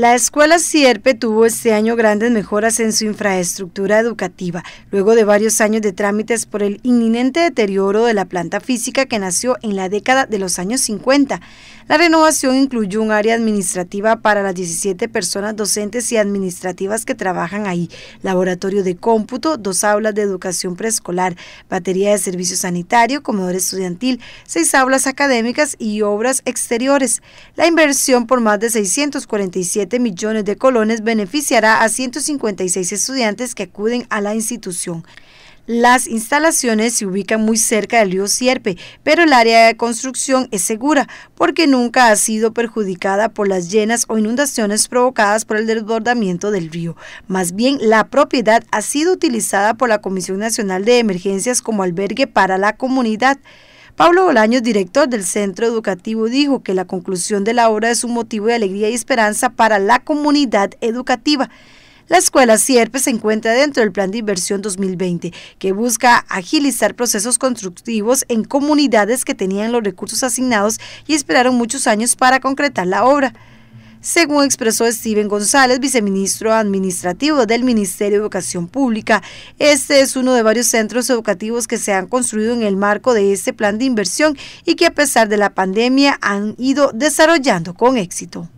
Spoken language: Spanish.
La escuela Sierpe tuvo este año grandes mejoras en su infraestructura educativa, luego de varios años de trámites por el inminente deterioro de la planta física que nació en la década de los años 50. La renovación incluyó un área administrativa para las 17 personas docentes y administrativas que trabajan ahí, laboratorio de cómputo, dos aulas de educación preescolar, batería de servicio sanitario, comedor estudiantil, seis aulas académicas y obras exteriores. La inversión por más de 647 millones de colones beneficiará a 156 estudiantes que acuden a la institución. Las instalaciones se ubican muy cerca del río Sierpe, pero el área de construcción es segura porque nunca ha sido perjudicada por las llenas o inundaciones provocadas por el desbordamiento del río. Más bien, la propiedad ha sido utilizada por la Comisión Nacional de Emergencias como albergue para la comunidad. Pablo Bolaños, director del centro educativo, dijo que la conclusión de la obra es un motivo de alegría y esperanza para la comunidad educativa. La escuela Sierpe se encuentra dentro del Plan de Inversión 2020, que busca agilizar procesos constructivos en comunidades que tenían los recursos asignados y esperaron muchos años para concretar la obra. Según expresó Steven González, viceministro administrativo del Ministerio de Educación Pública, este es uno de varios centros educativos que se han construido en el marco de este plan de inversión y que a pesar de la pandemia han ido desarrollando con éxito.